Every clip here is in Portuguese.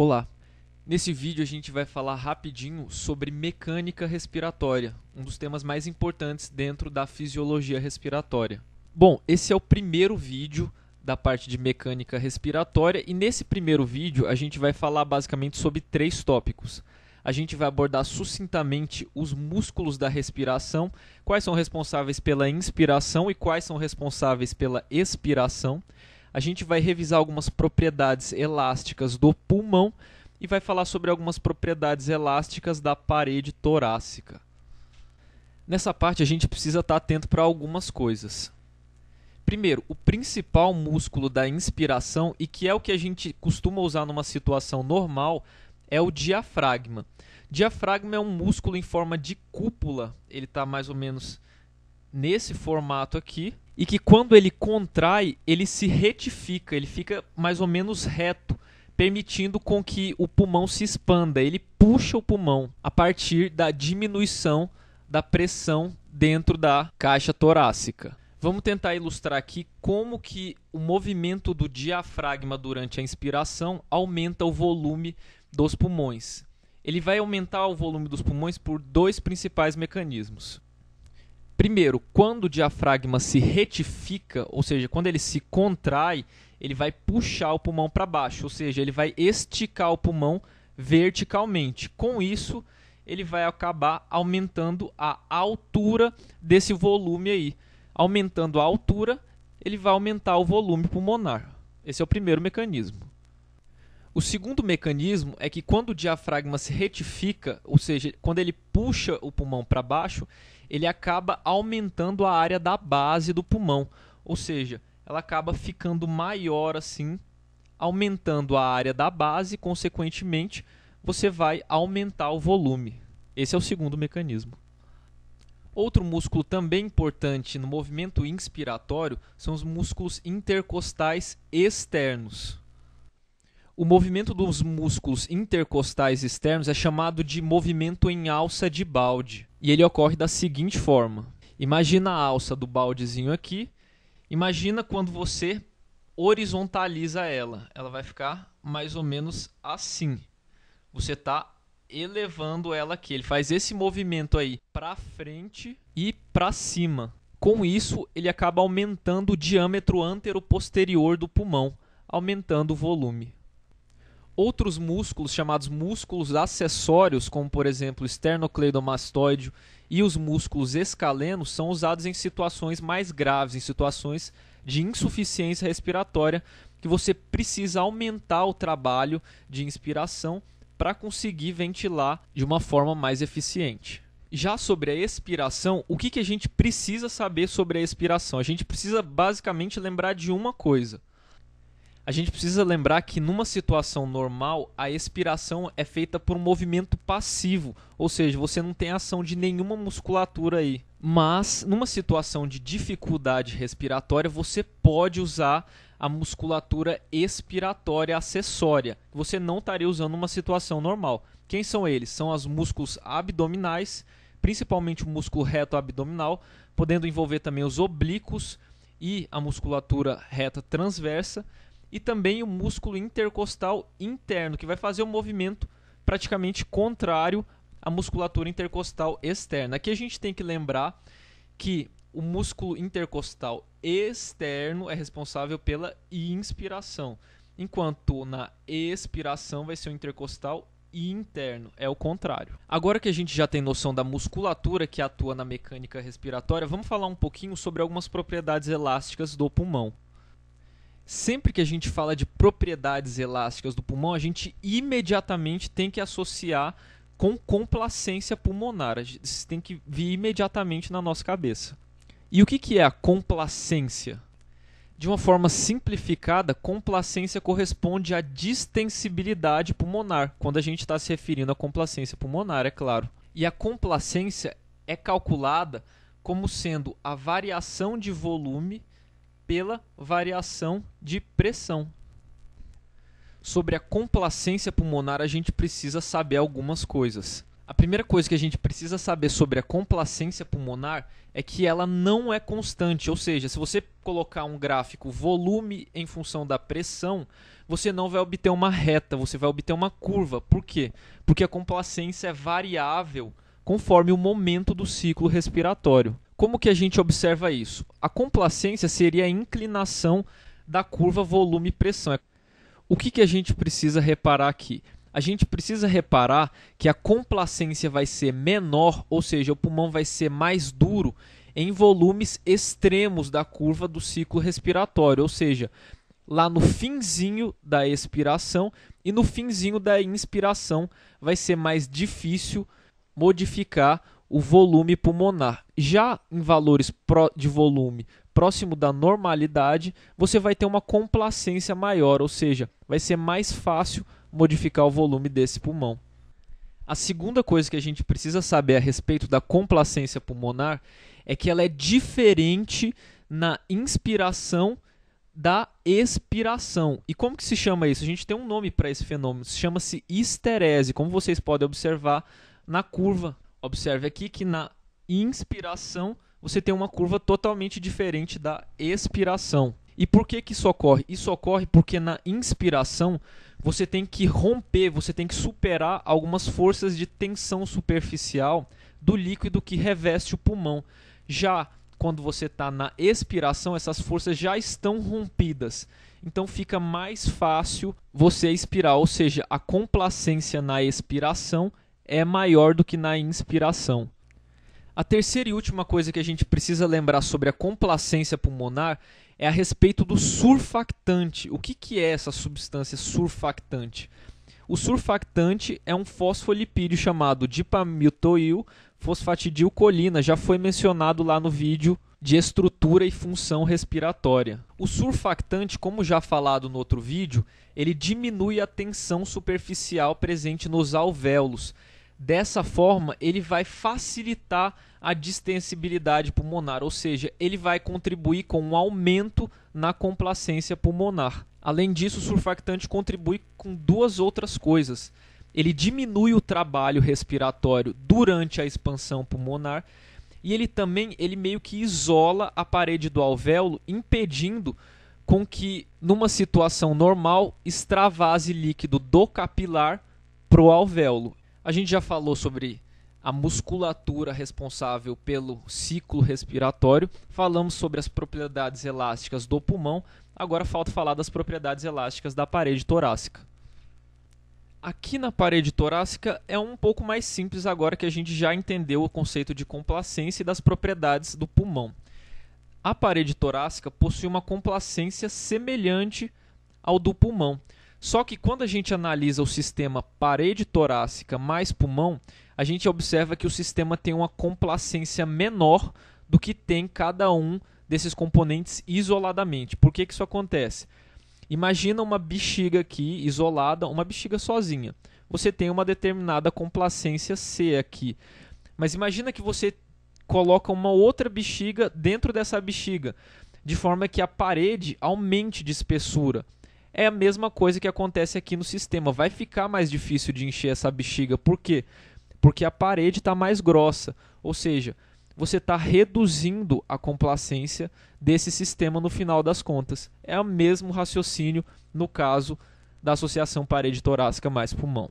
Olá! Nesse vídeo a gente vai falar rapidinho sobre mecânica respiratória, um dos temas mais importantes dentro da fisiologia respiratória. Bom, esse é o primeiro vídeo da parte de mecânica respiratória e nesse primeiro vídeo a gente vai falar basicamente sobre três tópicos. A gente vai abordar sucintamente os músculos da respiração, quais são responsáveis pela inspiração e quais são responsáveis pela expiração a gente vai revisar algumas propriedades elásticas do pulmão e vai falar sobre algumas propriedades elásticas da parede torácica. Nessa parte a gente precisa estar atento para algumas coisas. Primeiro, o principal músculo da inspiração e que é o que a gente costuma usar numa situação normal é o diafragma. Diafragma é um músculo em forma de cúpula, ele está mais ou menos nesse formato aqui e que quando ele contrai, ele se retifica, ele fica mais ou menos reto, permitindo com que o pulmão se expanda. Ele puxa o pulmão a partir da diminuição da pressão dentro da caixa torácica. Vamos tentar ilustrar aqui como que o movimento do diafragma durante a inspiração aumenta o volume dos pulmões. Ele vai aumentar o volume dos pulmões por dois principais mecanismos. Primeiro, quando o diafragma se retifica, ou seja, quando ele se contrai, ele vai puxar o pulmão para baixo, ou seja, ele vai esticar o pulmão verticalmente. Com isso, ele vai acabar aumentando a altura desse volume aí. Aumentando a altura, ele vai aumentar o volume pulmonar. Esse é o primeiro mecanismo. O segundo mecanismo é que quando o diafragma se retifica, ou seja, quando ele puxa o pulmão para baixo, ele acaba aumentando a área da base do pulmão, ou seja, ela acaba ficando maior assim, aumentando a área da base, consequentemente, você vai aumentar o volume. Esse é o segundo mecanismo. Outro músculo também importante no movimento inspiratório são os músculos intercostais externos. O movimento dos músculos intercostais externos é chamado de movimento em alça de balde. E ele ocorre da seguinte forma: imagina a alça do baldezinho aqui. Imagina quando você horizontaliza ela. Ela vai ficar mais ou menos assim. Você está elevando ela aqui. Ele faz esse movimento aí para frente e para cima. Com isso, ele acaba aumentando o diâmetro antero-posterior do pulmão, aumentando o volume outros músculos chamados músculos acessórios, como por exemplo o esternocleidomastoide e os músculos escalenos, são usados em situações mais graves, em situações de insuficiência respiratória, que você precisa aumentar o trabalho de inspiração para conseguir ventilar de uma forma mais eficiente. Já sobre a expiração, o que, que a gente precisa saber sobre a expiração? A gente precisa basicamente lembrar de uma coisa a gente precisa lembrar que numa situação normal, a expiração é feita por um movimento passivo, ou seja, você não tem ação de nenhuma musculatura aí. Mas numa situação de dificuldade respiratória, você pode usar a musculatura expiratória acessória. Você não estaria usando uma situação normal. Quem são eles? São os músculos abdominais, principalmente o músculo reto abdominal, podendo envolver também os oblíquos e a musculatura reta transversa, e também o músculo intercostal interno, que vai fazer um movimento praticamente contrário à musculatura intercostal externa. Aqui a gente tem que lembrar que o músculo intercostal externo é responsável pela inspiração, enquanto na expiração vai ser o intercostal interno, é o contrário. Agora que a gente já tem noção da musculatura que atua na mecânica respiratória, vamos falar um pouquinho sobre algumas propriedades elásticas do pulmão sempre que a gente fala de propriedades elásticas do pulmão, a gente imediatamente tem que associar com complacência pulmonar. Isso tem que vir imediatamente na nossa cabeça. E o que, que é a complacência? De uma forma simplificada, complacência corresponde à distensibilidade pulmonar, quando a gente está se referindo à complacência pulmonar, é claro. E a complacência é calculada como sendo a variação de volume pela variação de pressão. Sobre a complacência pulmonar, a gente precisa saber algumas coisas. A primeira coisa que a gente precisa saber sobre a complacência pulmonar é que ela não é constante, ou seja, se você colocar um gráfico volume em função da pressão, você não vai obter uma reta, você vai obter uma curva. Por quê? Porque a complacência é variável conforme o momento do ciclo respiratório como que a gente observa isso? A complacência seria a inclinação da curva volume-pressão. É, o que, que a gente precisa reparar aqui? A gente precisa reparar que a complacência vai ser menor, ou seja, o pulmão vai ser mais duro em volumes extremos da curva do ciclo respiratório, ou seja, lá no finzinho da expiração e no finzinho da inspiração vai ser mais difícil modificar o volume pulmonar. Já em valores de volume próximo da normalidade, você vai ter uma complacência maior, ou seja, vai ser mais fácil modificar o volume desse pulmão. A segunda coisa que a gente precisa saber a respeito da complacência pulmonar é que ela é diferente na inspiração da expiração. E como que se chama isso? A gente tem um nome para esse fenômeno, chama-se esterese, como vocês podem observar na curva Observe aqui que na inspiração você tem uma curva totalmente diferente da expiração. E por que, que isso ocorre? Isso ocorre porque na inspiração você tem que romper, você tem que superar algumas forças de tensão superficial do líquido que reveste o pulmão. Já quando você está na expiração, essas forças já estão rompidas. Então fica mais fácil você expirar, ou seja, a complacência na expiração é maior do que na inspiração. A terceira e última coisa que a gente precisa lembrar sobre a complacência pulmonar é a respeito do surfactante. O que, que é essa substância surfactante? O surfactante é um fosfolipídio chamado dipamiltoil fosfatidilcolina, já foi mencionado lá no vídeo de estrutura e função respiratória. O surfactante, como já falado no outro vídeo, ele diminui a tensão superficial presente nos alvéolos Dessa forma, ele vai facilitar a distensibilidade pulmonar, ou seja, ele vai contribuir com um aumento na complacência pulmonar. Além disso, o surfactante contribui com duas outras coisas. Ele diminui o trabalho respiratório durante a expansão pulmonar e ele também ele meio que isola a parede do alvéolo, impedindo com que, numa situação normal, extravase líquido do capilar para o alvéolo. A gente já falou sobre a musculatura responsável pelo ciclo respiratório, falamos sobre as propriedades elásticas do pulmão, agora falta falar das propriedades elásticas da parede torácica. Aqui na parede torácica é um pouco mais simples agora que a gente já entendeu o conceito de complacência e das propriedades do pulmão. A parede torácica possui uma complacência semelhante ao do pulmão. Só que quando a gente analisa o sistema parede torácica mais pulmão, a gente observa que o sistema tem uma complacência menor do que tem cada um desses componentes isoladamente. Por que, que isso acontece? Imagina uma bexiga aqui isolada, uma bexiga sozinha. Você tem uma determinada complacência C aqui. Mas imagina que você coloca uma outra bexiga dentro dessa bexiga, de forma que a parede aumente de espessura. É a mesma coisa que acontece aqui no sistema. Vai ficar mais difícil de encher essa bexiga. Por quê? Porque a parede está mais grossa. Ou seja, você está reduzindo a complacência desse sistema no final das contas. É o mesmo raciocínio no caso da associação parede torácica mais pulmão.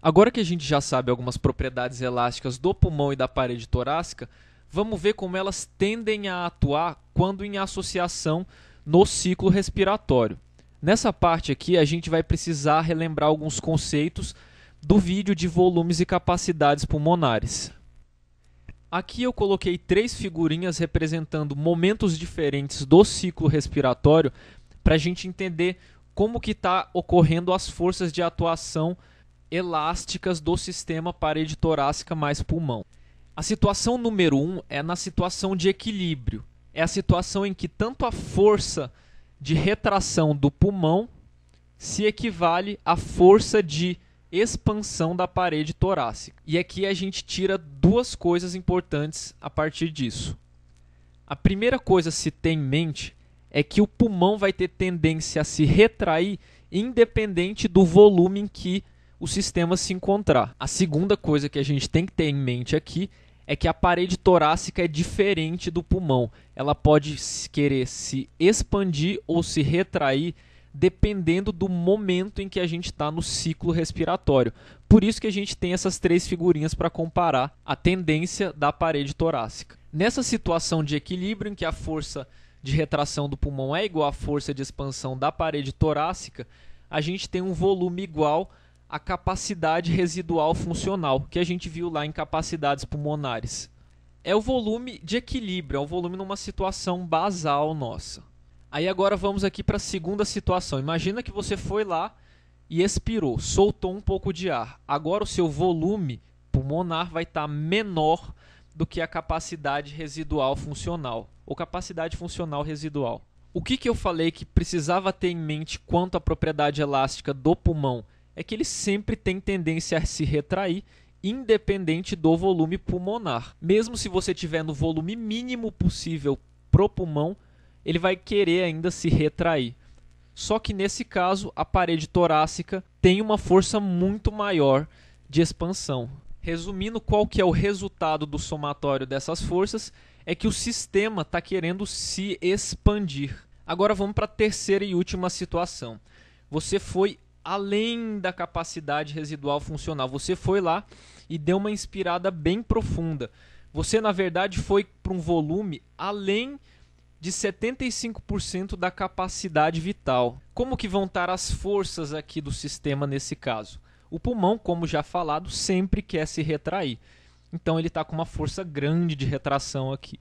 Agora que a gente já sabe algumas propriedades elásticas do pulmão e da parede torácica, vamos ver como elas tendem a atuar quando em associação no ciclo respiratório. Nessa parte aqui, a gente vai precisar relembrar alguns conceitos do vídeo de volumes e capacidades pulmonares. Aqui eu coloquei três figurinhas representando momentos diferentes do ciclo respiratório para a gente entender como que está ocorrendo as forças de atuação elásticas do sistema parede torácica mais pulmão. A situação número um é na situação de equilíbrio. É a situação em que tanto a força de retração do pulmão se equivale à força de expansão da parede torácica. E aqui a gente tira duas coisas importantes a partir disso. A primeira coisa a se ter em mente é que o pulmão vai ter tendência a se retrair independente do volume em que o sistema se encontrar. A segunda coisa que a gente tem que ter em mente aqui é que a parede torácica é diferente do pulmão. Ela pode querer se expandir ou se retrair dependendo do momento em que a gente está no ciclo respiratório. Por isso que a gente tem essas três figurinhas para comparar a tendência da parede torácica. Nessa situação de equilíbrio em que a força de retração do pulmão é igual à força de expansão da parede torácica, a gente tem um volume igual a capacidade residual funcional, que a gente viu lá em capacidades pulmonares. É o volume de equilíbrio, é o volume numa situação basal nossa. Aí agora vamos aqui para a segunda situação. Imagina que você foi lá e expirou, soltou um pouco de ar. Agora o seu volume pulmonar vai estar tá menor do que a capacidade residual funcional, ou capacidade funcional residual. O que, que eu falei que precisava ter em mente quanto à propriedade elástica do pulmão é que ele sempre tem tendência a se retrair independente do volume pulmonar. Mesmo se você tiver no volume mínimo possível pro pulmão, ele vai querer ainda se retrair. Só que nesse caso, a parede torácica tem uma força muito maior de expansão. Resumindo, qual que é o resultado do somatório dessas forças? É que o sistema está querendo se expandir. Agora vamos para a terceira e última situação. Você foi além da capacidade residual funcional. Você foi lá e deu uma inspirada bem profunda. Você, na verdade, foi para um volume além de 75% da capacidade vital. Como que vão estar as forças aqui do sistema nesse caso? O pulmão, como já falado, sempre quer se retrair. Então ele está com uma força grande de retração aqui.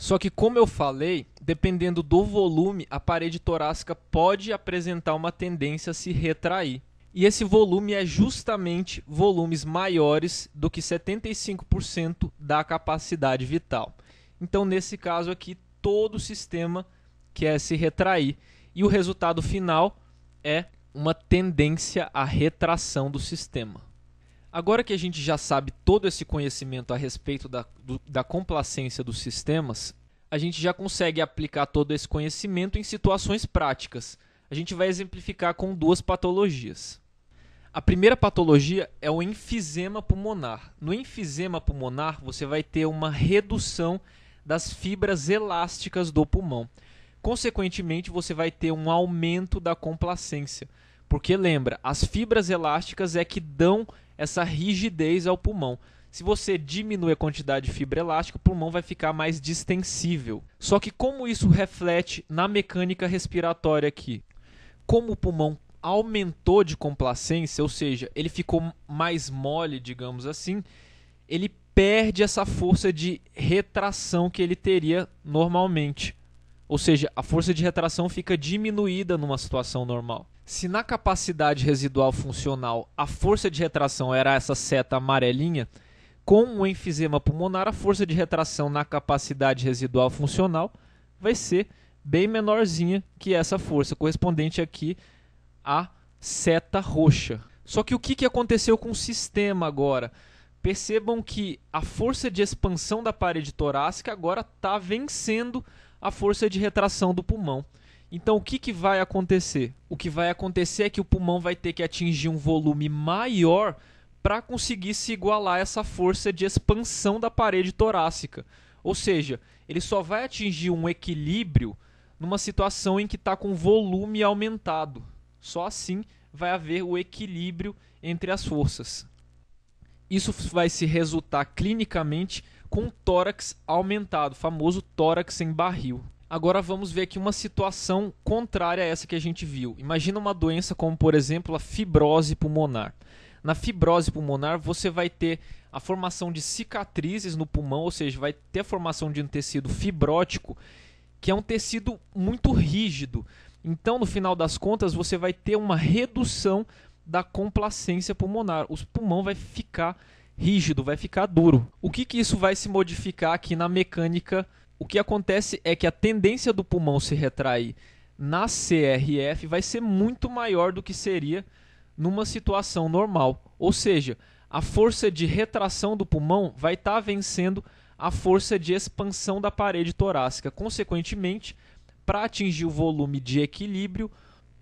Só que, como eu falei, dependendo do volume, a parede torácica pode apresentar uma tendência a se retrair. E esse volume é justamente volumes maiores do que 75% da capacidade vital. Então, nesse caso aqui, todo o sistema quer se retrair. E o resultado final é uma tendência à retração do sistema. Agora que a gente já sabe todo esse conhecimento a respeito da, do, da complacência dos sistemas, a gente já consegue aplicar todo esse conhecimento em situações práticas. A gente vai exemplificar com duas patologias. A primeira patologia é o enfisema pulmonar. No enfisema pulmonar, você vai ter uma redução das fibras elásticas do pulmão. Consequentemente, você vai ter um aumento da complacência. Porque lembra, as fibras elásticas é que dão essa rigidez ao pulmão. Se você diminui a quantidade de fibra elástica, o pulmão vai ficar mais distensível. Só que como isso reflete na mecânica respiratória aqui? Como o pulmão aumentou de complacência, ou seja, ele ficou mais mole, digamos assim, ele perde essa força de retração que ele teria normalmente. Ou seja, a força de retração fica diminuída numa situação normal. Se na capacidade residual funcional a força de retração era essa seta amarelinha, com o enfisema pulmonar a força de retração na capacidade residual funcional vai ser bem menorzinha que essa força correspondente aqui à seta roxa. Só que o que aconteceu com o sistema agora? Percebam que a força de expansão da parede torácica agora está vencendo a força de retração do pulmão. Então o que, que vai acontecer? O que vai acontecer é que o pulmão vai ter que atingir um volume maior para conseguir se igualar a essa força de expansão da parede torácica. Ou seja, ele só vai atingir um equilíbrio numa situação em que está com volume aumentado. Só assim vai haver o equilíbrio entre as forças. Isso vai se resultar clinicamente com tórax aumentado, famoso tórax em barril. Agora vamos ver aqui uma situação contrária a essa que a gente viu. Imagina uma doença como, por exemplo, a fibrose pulmonar. Na fibrose pulmonar, você vai ter a formação de cicatrizes no pulmão, ou seja, vai ter a formação de um tecido fibrótico, que é um tecido muito rígido. Então, no final das contas, você vai ter uma redução da complacência pulmonar. O pulmão vai ficar rígido, vai ficar duro. O que, que isso vai se modificar aqui na mecânica? O que acontece é que a tendência do pulmão se retrair na CRF vai ser muito maior do que seria numa situação normal. Ou seja, a força de retração do pulmão vai estar tá vencendo a força de expansão da parede torácica. Consequentemente, para atingir o volume de equilíbrio,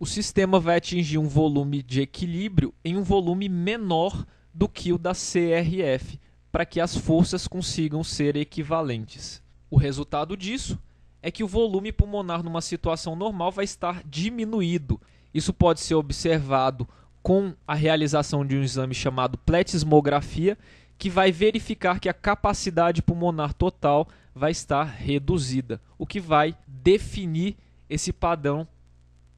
o sistema vai atingir um volume de equilíbrio em um volume menor do que o da CRF, para que as forças consigam ser equivalentes. O resultado disso é que o volume pulmonar numa situação normal vai estar diminuído. Isso pode ser observado com a realização de um exame chamado pletismografia, que vai verificar que a capacidade pulmonar total vai estar reduzida, o que vai definir esse padrão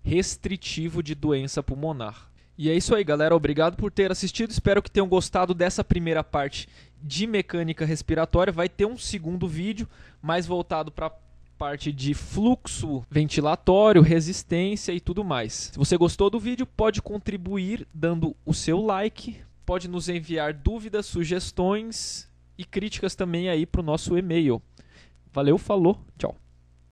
restritivo de doença pulmonar. E é isso aí, galera. Obrigado por ter assistido. Espero que tenham gostado dessa primeira parte de mecânica respiratória. Vai ter um segundo vídeo mais voltado para parte de fluxo ventilatório, resistência e tudo mais. Se você gostou do vídeo, pode contribuir dando o seu like, pode nos enviar dúvidas, sugestões e críticas também aí para o nosso e-mail. Valeu, falou, tchau.